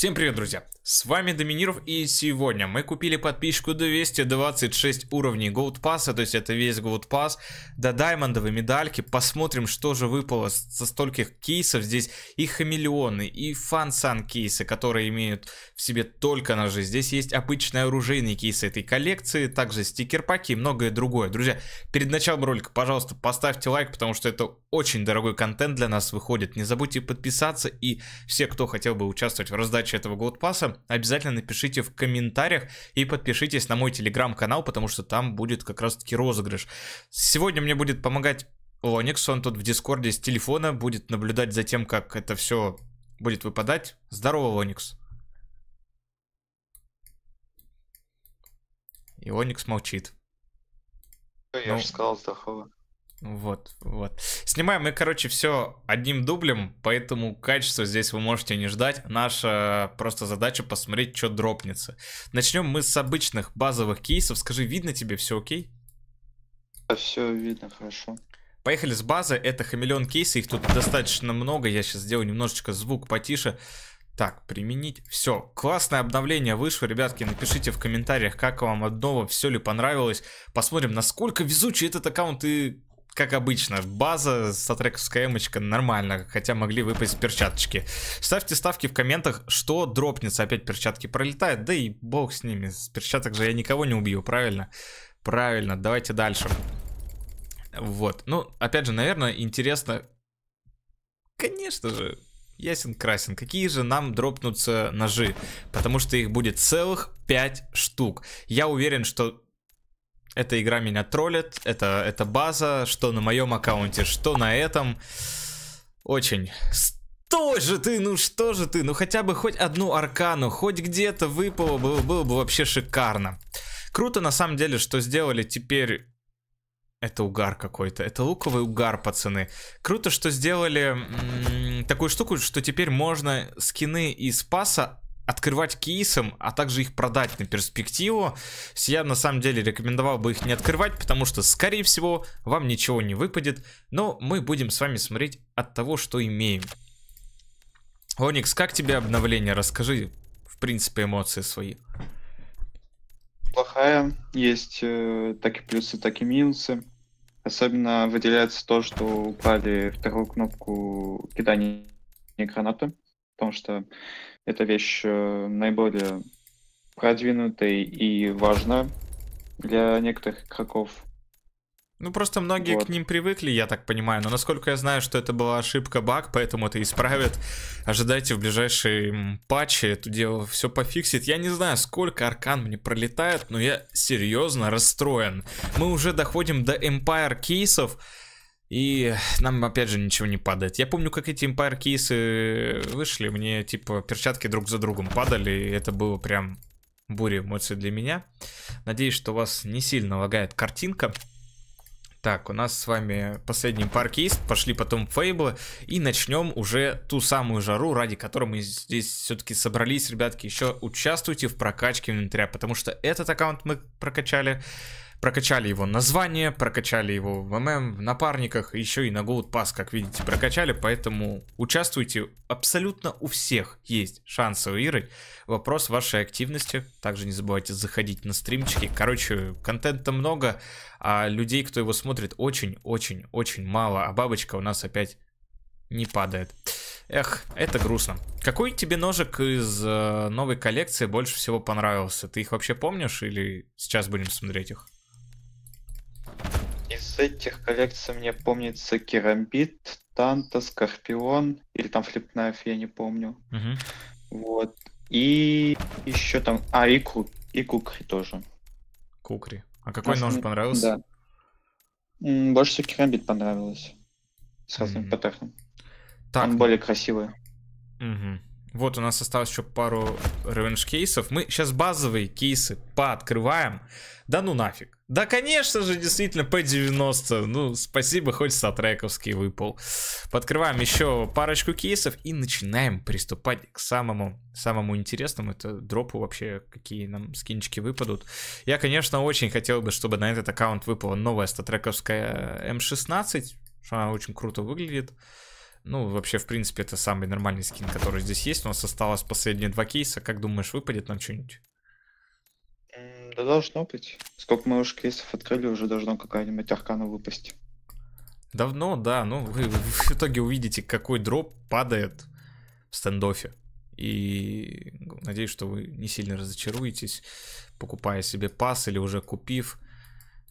Всем привет, друзья! С вами Доминиров и сегодня мы купили подписчику 226 уровней Gold Pass, а, то есть это весь Gold Pass, до даймондовой медальки. Посмотрим, что же выпало со стольких кейсов. Здесь и хамелеоны, и фан кейсы, которые имеют в себе только ножи. Здесь есть обычные оружейные кейсы этой коллекции, также стикер-паки и многое другое. Друзья, перед началом ролика, пожалуйста, поставьте лайк, потому что это очень дорогой контент для нас выходит. Не забудьте подписаться и все, кто хотел бы участвовать в раздаче передачи этого Голдпасса, обязательно напишите в комментариях и подпишитесь на мой телеграм-канал, потому что там будет как раз-таки розыгрыш. Сегодня мне будет помогать Оникс, он тут в Дискорде с телефона будет наблюдать за тем, как это все будет выпадать. Здорово, Оникс. И Оникс молчит. Я ну, же сказал здорово. Вот, вот. Снимаем мы, короче, все одним дублем, поэтому качество здесь вы можете не ждать. Наша э, просто задача посмотреть, что дропнется. Начнем мы с обычных базовых кейсов. Скажи, видно тебе все окей? все видно, хорошо. Поехали с базы. Это хамелеон кейсы, их тут достаточно много. Я сейчас сделаю немножечко звук потише. Так, применить. Все, классное обновление вышло, ребятки, напишите в комментариях, как вам от нового, все ли понравилось. Посмотрим, насколько везучий этот аккаунт и как обычно, база сатрековская эмочка нормально, хотя могли выпасть перчаточки. Ставьте ставки в комментах, что дропнется, опять перчатки пролетают, да и бог с ними, с перчаток же я никого не убью, правильно? Правильно, давайте дальше. Вот, ну, опять же, наверное, интересно, конечно же, ясен красен, какие же нам дропнутся ножи, потому что их будет целых 5 штук. Я уверен, что эта игра меня троллит, это, это база, что на моем аккаунте, что на этом. Очень. Что же ты, ну что же ты, ну хотя бы хоть одну аркану, хоть где-то выпало, было, было бы вообще шикарно. Круто на самом деле, что сделали теперь... Это угар какой-то, это луковый угар, пацаны. Круто, что сделали м -м, такую штуку, что теперь можно скины из паса открывать кейсом, а также их продать на перспективу. Я на самом деле рекомендовал бы их не открывать, потому что, скорее всего, вам ничего не выпадет. Но мы будем с вами смотреть от того, что имеем. Оникс, как тебе обновление? Расскажи, в принципе, эмоции свои. Плохая. Есть э, так и плюсы, так и минусы. Особенно выделяется то, что упали вторую кнопку кидания гранаты, потому что эта вещь э, наиболее продвинутая и важна для некоторых игроков. Ну, просто многие вот. к ним привыкли, я так понимаю. Но насколько я знаю, что это была ошибка баг, поэтому это исправят. Ожидайте в ближайшие патчи это дело все пофиксит. Я не знаю, сколько аркан мне пролетает, но я серьезно расстроен. Мы уже доходим до Empire кейсов. И нам, опять же, ничего не падает. Я помню, как эти Empire кейсы э, вышли, мне, типа, перчатки друг за другом падали, и это было прям буря эмоций для меня. Надеюсь, что вас не сильно лагает картинка. Так, у нас с вами последний паркист, пошли потом фейблы и начнем уже ту самую жару, ради которой мы здесь все-таки собрались, ребятки, еще участвуйте в прокачке инвентаря, потому что этот аккаунт мы прокачали Прокачали его название, прокачали его в ММ, в напарниках, еще и на Gold Pass, как видите, прокачали, поэтому участвуйте. Абсолютно у всех есть шансы выиграть. Вопрос вашей активности. Также не забывайте заходить на стримчики. Короче, контента много, а людей, кто его смотрит, очень-очень-очень мало. А бабочка у нас опять не падает. Эх, это грустно. Какой тебе ножик из э, новой коллекции больше всего понравился? Ты их вообще помнишь или сейчас будем смотреть их? этих коллекций мне помнится Керамбит, Танта, Скорпион или там Флипнайф, я не помню. Угу. Вот. И еще там... А, и, Ку... и Кукри тоже. Кукри. А какой Может, нож понравился? Да. Больше всего керамбит понравилось. С разным mm паттерном. Так. Он более красивый. Угу. Вот у нас осталось еще пару ревенж кейсов. Мы сейчас базовые кейсы пооткрываем. Да ну нафиг. Да, конечно же, действительно, P90. Ну, спасибо, хоть статрековский выпал. Подкрываем еще парочку кейсов и начинаем приступать к самому, самому интересному. Это дропу вообще, какие нам скинчики выпадут. Я, конечно, очень хотел бы, чтобы на этот аккаунт выпала новая статрековская М16. Что она очень круто выглядит. Ну, вообще, в принципе, это самый нормальный скин, который здесь есть. У нас осталось последние два кейса. Как думаешь, выпадет нам что-нибудь? Да должно быть. Сколько мы уже кейсов открыли, уже должно какая-нибудь аркана выпасть. Давно, да. Ну, вы, вы в итоге увидите, какой дроп падает в стендофе. И ну, надеюсь, что вы не сильно разочаруетесь, покупая себе пас или уже купив.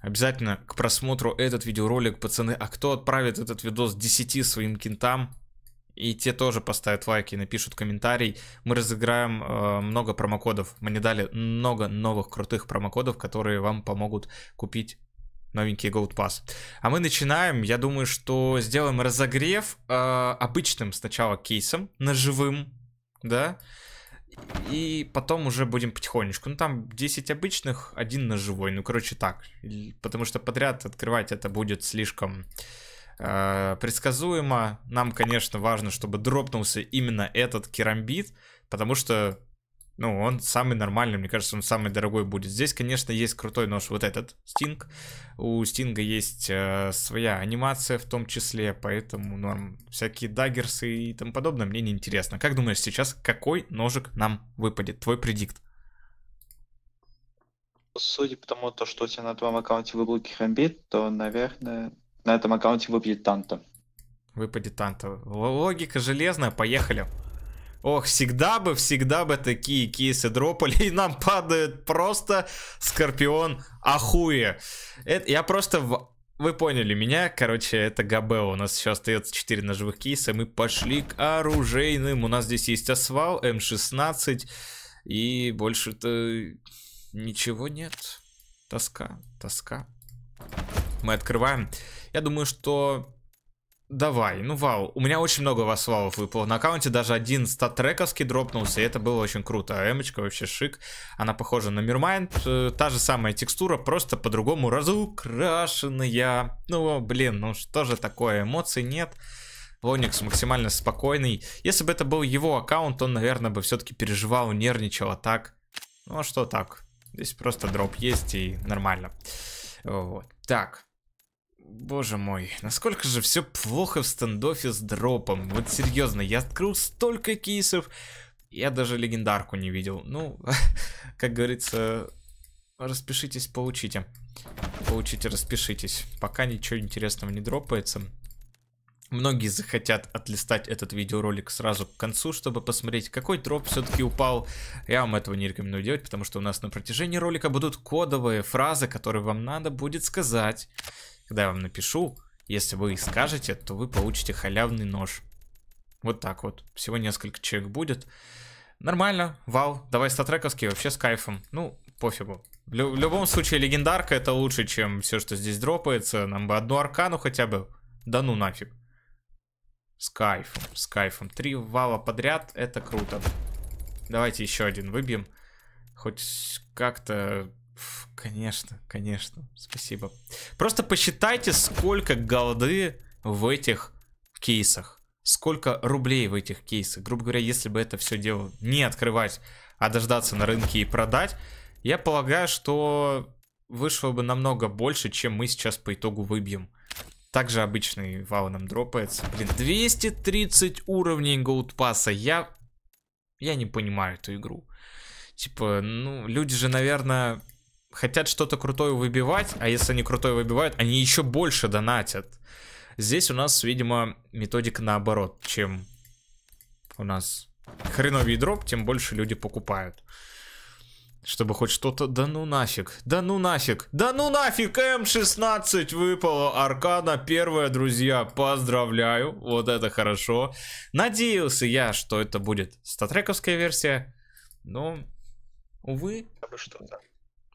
Обязательно к просмотру этот видеоролик, пацаны. А кто отправит этот видос 10 своим кентам, и те тоже поставят лайки напишут комментарий. Мы разыграем э, много промокодов. Мне дали много новых крутых промокодов, которые вам помогут купить новенький Gold Pass. А мы начинаем. Я думаю, что сделаем разогрев э, обычным сначала кейсом, ножевым, да, и потом уже будем потихонечку. Ну, там 10 обычных, один ножевой. Ну, короче, так. Потому что подряд открывать это будет слишком э, предсказуемо. Нам, конечно, важно, чтобы дропнулся именно этот керамбит. Потому что ну, он самый нормальный, мне кажется, он самый дорогой будет. Здесь, конечно, есть крутой нож вот этот, Стинг. У Стинга есть э, своя анимация в том числе, поэтому норм. Всякие даггерсы и тому подобное мне не интересно. Как думаешь сейчас, какой ножик нам выпадет? Твой предикт? Судя по тому, то, что у тебя на твоем аккаунте выблоки хамбит, то, наверное, на этом аккаунте выпадет Танта. Выпадет Танта. Логика железная, поехали. Поехали. Ох, всегда бы, всегда бы такие кейсы дропали, и нам падает просто Скорпион ахуе. я просто... В... Вы поняли меня, короче, это ГБ, у нас еще остается 4 ножевых кейса, мы пошли к оружейным, у нас здесь есть Освал, М16, и больше-то ничего нет. Тоска, тоска. Мы открываем. Я думаю, что Давай, ну вау. У меня очень много у вас вауов выпало. На аккаунте даже один статрековский дропнулся, и это было очень круто. А эмочка вообще шик. Она похожа на Мирмайнд. Э, та же самая текстура, просто по-другому разукрашенная. Ну, блин, ну что же такое? Эмоций нет. Лоникс максимально спокойный. Если бы это был его аккаунт, он, наверное, бы все-таки переживал, нервничал, а так... Ну а что так? Здесь просто дроп есть и нормально. Вот. Так. Боже мой, насколько же все плохо в стендофе с дропом. Вот серьезно, я открыл столько кейсов, я даже легендарку не видел. Ну, как говорится, распишитесь, получите. Получите, распишитесь. Пока ничего интересного не дропается. Многие захотят отлистать этот видеоролик сразу к концу, чтобы посмотреть, какой дроп все-таки упал. Я вам этого не рекомендую делать, потому что у нас на протяжении ролика будут кодовые фразы, которые вам надо будет сказать. Когда я вам напишу, если вы скажете, то вы получите халявный нож. Вот так вот. Всего несколько человек будет. Нормально, вау, давай статрековский, вообще с кайфом. Ну, пофигу. В, лю в любом случае, легендарка это лучше, чем все, что здесь дропается. Нам бы одну аркану хотя бы. Да ну нафиг. С кайфом, с кайфом. Три вала подряд, это круто. Давайте еще один выбьем. Хоть как-то конечно, конечно, спасибо. Просто посчитайте, сколько голды в этих кейсах. Сколько рублей в этих кейсах. Грубо говоря, если бы это все дело не открывать, а дождаться на рынке и продать, я полагаю, что вышло бы намного больше, чем мы сейчас по итогу выбьем. Также обычный вау нам дропается. Блин, 230 уровней голдпасса. Я... Я не понимаю эту игру. Типа, ну, люди же, наверное, хотят что-то крутое выбивать, а если они крутое выбивают, они еще больше донатят. Здесь у нас, видимо, методика наоборот, чем у нас хреновый дроп, тем больше люди покупают. Чтобы хоть что-то... Да ну нафиг, да ну нафиг, да ну нафиг, М16 выпало, Аркана первая, друзья, поздравляю, вот это хорошо. Надеялся я, что это будет статрековская версия, но, увы... Что-то.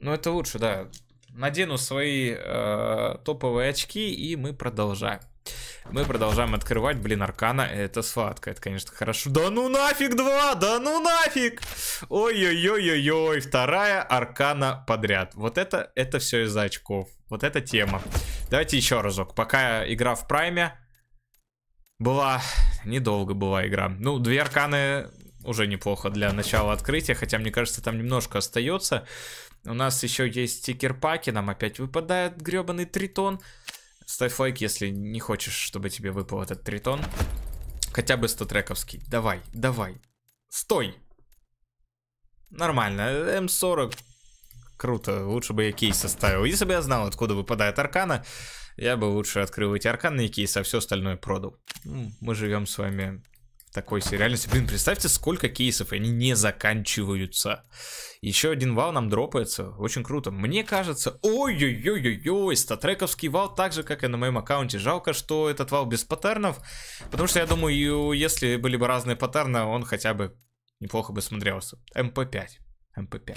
Ну, это лучше, да. Надену свои э, топовые очки, и мы продолжаем. Мы продолжаем открывать, блин, аркана, это сладко, это, конечно, хорошо. Да ну нафиг два, да ну нафиг! Ой-ой-ой-ой-ой, вторая аркана подряд. Вот это, это все из-за очков, вот эта тема. Давайте еще разок, пока игра в прайме была, недолго была игра. Ну, две арканы уже неплохо для начала открытия, хотя, мне кажется, там немножко остается. У нас еще есть стикер-паки, нам опять выпадает гребаный тритон. Ставь лайк, если не хочешь, чтобы тебе выпал этот тритон. Хотя бы 100 трековский. Давай, давай. Стой! Нормально. М40. Круто. Лучше бы я кейс составил. Если бы я знал, откуда выпадает аркана, я бы лучше открыл эти арканные кейсы, а все остальное продал. Мы живем с вами такой сериальности. Блин, представьте, сколько кейсов, они не заканчиваются. Еще один вал нам дропается, очень круто. Мне кажется, ой-ой-ой-ой-ой, статрековский вал, так же, как и на моем аккаунте. Жалко, что этот вал без паттернов, потому что я думаю, если были бы разные паттерны, он хотя бы неплохо бы смотрелся. МП5, МП5.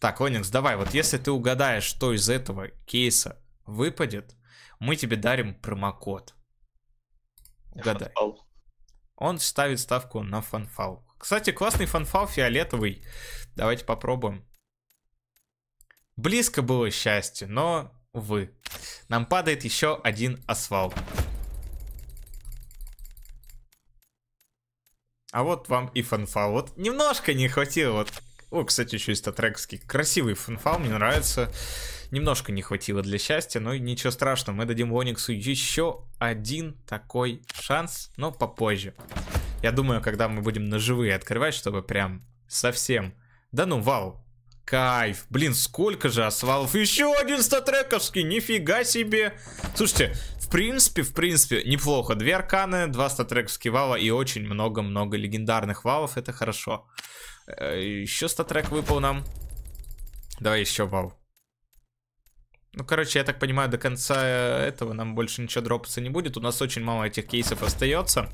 Так, Оникс, давай, вот если ты угадаешь, что из этого кейса выпадет, мы тебе дарим промокод. Угадай. Я он ставит ставку на фанфал. Кстати, классный фанфал фиолетовый. Давайте попробуем. Близко было счастье, но, увы. Нам падает еще один асфалт. А вот вам и фанфал. Вот немножко не хватило. Вот. О, кстати, еще и статрекский. Красивый фанфал, мне нравится немножко не хватило для счастья, но ничего страшного, мы дадим Ониксу еще один такой шанс, но попозже. Я думаю, когда мы будем на живые открывать, чтобы прям совсем... Да ну, вау, Кайф. Блин, сколько же асвалов. Еще один статрековский. Нифига себе. Слушайте, в принципе, в принципе, неплохо. Две арканы, два статрековских вала и очень много-много легендарных валов. Это хорошо. Э, еще статрек выпал нам. Давай еще вал. Ну, короче, я так понимаю, до конца этого нам больше ничего дропаться не будет. У нас очень мало этих кейсов остается.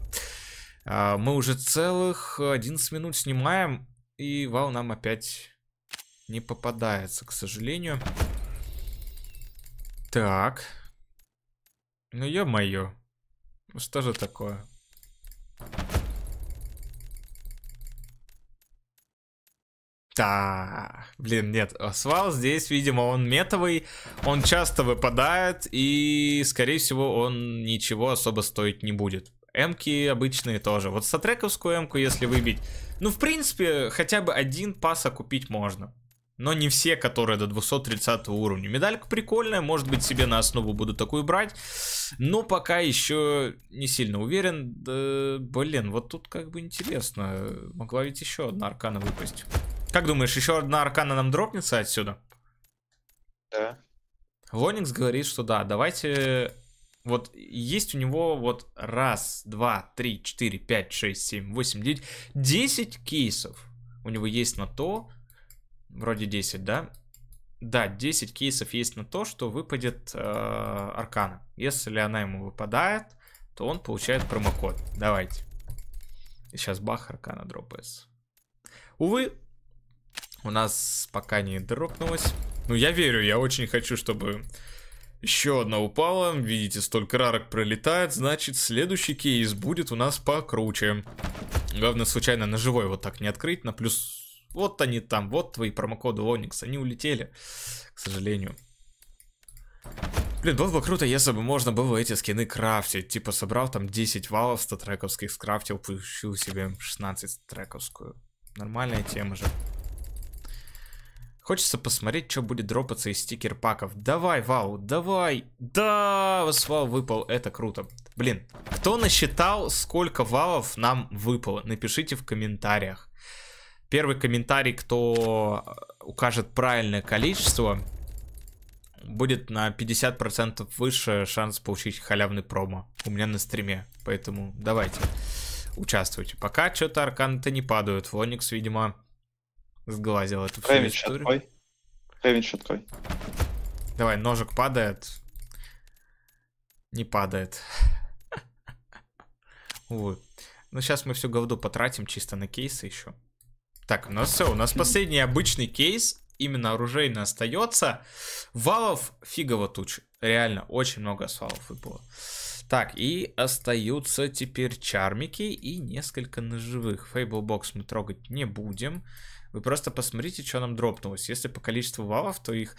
А, мы уже целых 11 минут снимаем, и вал нам опять не попадается, к сожалению. Так. Ну, ё-моё. Что же такое? Да, блин, нет, э, свал здесь, видимо, он метовый, он часто выпадает, и, скорее всего, он ничего особо стоить не будет. Эмки обычные тоже. Вот сатрековскую эмку, если выбить, ну, в принципе, хотя бы один пас окупить можно. Но не все, которые до 230 уровня. Медалька прикольная, может быть, себе на основу буду такую брать. Но пока еще не сильно уверен. Да, блин, вот тут как бы интересно. Могла ведь еще одна аркана выпасть. Как думаешь, еще одна аркана нам дропнется отсюда? Да. Лоникс говорит, что да, давайте... Вот есть у него вот раз, два, три, четыре, пять, шесть, семь, восемь, девять, десять кейсов. У него есть на то, вроде десять, да? Да, десять кейсов есть на то, что выпадет э, аркана. Если она ему выпадает, то он получает промокод. Давайте. Сейчас бах, аркана дропается. Увы, у нас пока не дропнулось. Ну, я верю, я очень хочу, чтобы еще одна упала. Видите, столько рарок пролетает. Значит, следующий кейс будет у нас покруче. Главное, случайно на живой вот так не открыть. На плюс... Вот они там, вот твои промокоды Оникс. Они улетели, к сожалению. Блин, было бы круто, если бы можно было эти скины крафтить. Типа собрал там 10 валов 100 трековских, скрафтил, получил себе 16 трековскую. Нормальная тема же. Хочется посмотреть, что будет дропаться из стикер паков. Давай, вау, давай. Да, вау выпал, это круто. Блин, кто насчитал, сколько вауов нам выпало? Напишите в комментариях. Первый комментарий, кто э, укажет правильное количество, будет на 50% выше шанс получить халявный промо у меня на стриме. Поэтому давайте, участвуйте. Пока что-то арканы-то не падают. Фоникс, видимо, сглазил эту всю Ревич, историю. Открой. Ревич, открой. Давай, ножик падает. Не падает. Увы. Ну, сейчас мы всю говду потратим чисто на кейсы еще. Так, у нас все. У нас последний обычный кейс. Именно оружейный остается. Валов фигово тучи. Реально, очень много свалов выпало. Так, и остаются теперь чармики и несколько ножевых. бокс мы трогать не будем. Вы просто посмотрите, что нам дропнулось. Если по количеству валов, то их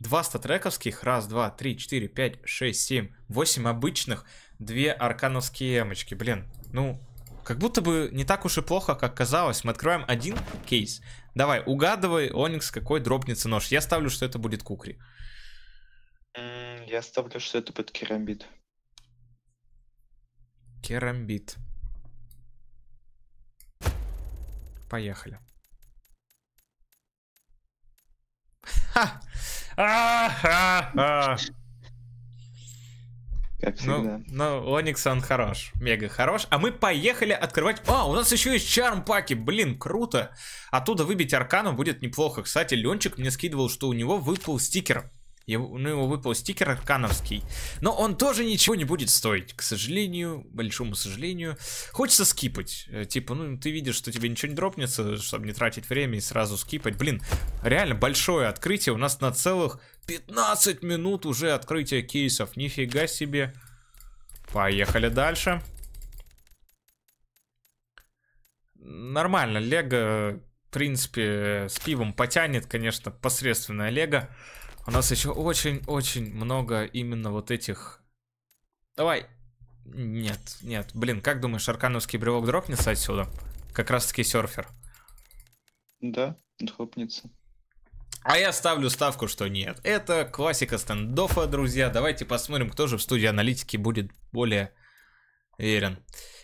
200 трековских, раз, два, три, четыре, пять, шесть, семь, восемь обычных, две аркановские эмочки. Блин, ну, как будто бы не так уж и плохо, как казалось. Мы открываем один кейс. Давай, угадывай, Оникс, какой дропнется нож. Я ставлю, что это будет кукри. Я ставлю, что это будет керамбит. Керамбит. Поехали. Ну, ну, Оникс он хорош, мега хорош. А мы поехали открывать... А, у нас еще есть чарм-паки, блин, круто. Оттуда выбить аркану будет неплохо. Кстати, Ленчик мне скидывал, что у него выпал стикер его, ну, его выпал стикер аркановский. Но он тоже ничего не будет стоить, к сожалению, большому сожалению. Хочется скипать. Э, типа, ну, ты видишь, что тебе ничего не дропнется, чтобы не тратить время и сразу скипать. Блин, реально большое открытие. У нас на целых 15 минут уже открытие кейсов. Нифига себе. Поехали дальше. Нормально, Лего, э, в принципе, э, с пивом потянет, конечно, посредственное Лего. У нас еще очень-очень много именно вот этих... Давай! Нет, нет. Блин, как думаешь, аркановский брелок дропнется отсюда? Как раз таки серфер. Да, дропнется. А я ставлю ставку, что нет. Это классика стендофа, друзья. Давайте посмотрим, кто же в студии аналитики будет более верен.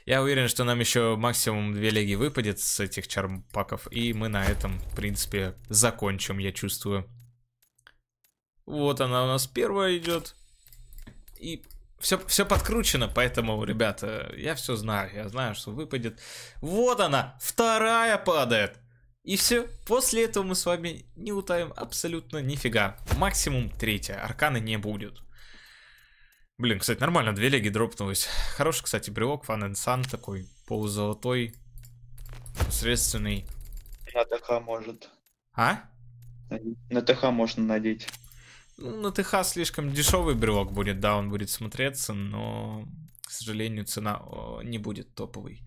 Я уверен, что нам еще максимум две леги выпадет с этих чармпаков. И мы на этом, в принципе, закончим, я чувствую. Вот она у нас первая идет. И все, все подкручено, поэтому, ребята, я все знаю. Я знаю, что выпадет. Вот она, вторая падает. И все, после этого мы с вами не утаим абсолютно нифига. Максимум третья, арканы не будет. Блин, кстати, нормально, две леги дропнулось. Хороший, кстати, брелок, фан and сан, такой полузолотой, посредственный. На ТХ может. А? На ТХ можно надеть. Ну, на ТХ слишком дешевый брелок будет, да, он будет смотреться, но, к сожалению, цена не будет топовой.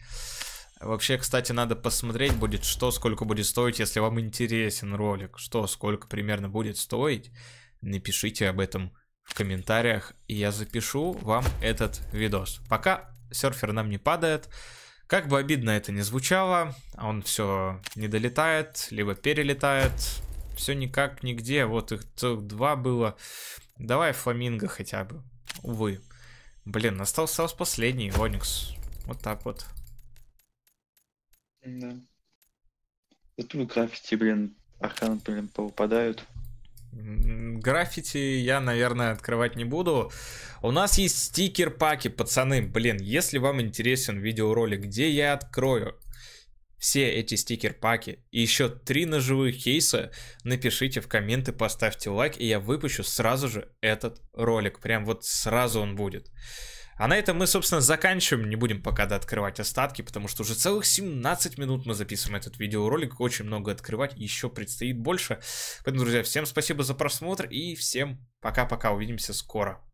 Вообще, кстати, надо посмотреть будет, что сколько будет стоить, если вам интересен ролик, что сколько примерно будет стоить. Напишите об этом в комментариях, и я запишу вам этот видос. Пока серфер нам не падает, как бы обидно это ни звучало, он все не долетает, либо перелетает, все никак, нигде. Вот их целых два было. Давай фламинго хотя бы. Увы. Блин, остался последний, Оникс. Вот так вот. Да. И тут граффити, блин, аркан, блин, попадают. Граффити я, наверное, открывать не буду. У нас есть стикер-паки, пацаны. Блин, если вам интересен видеоролик, где я открою все эти стикер-паки и еще три ножевые кейса, напишите в комменты, поставьте лайк, и я выпущу сразу же этот ролик. Прям вот сразу он будет. А на этом мы, собственно, заканчиваем. Не будем пока дооткрывать остатки, потому что уже целых 17 минут мы записываем этот видеоролик. Очень много открывать, еще предстоит больше. Поэтому, друзья, всем спасибо за просмотр и всем пока-пока. Увидимся скоро.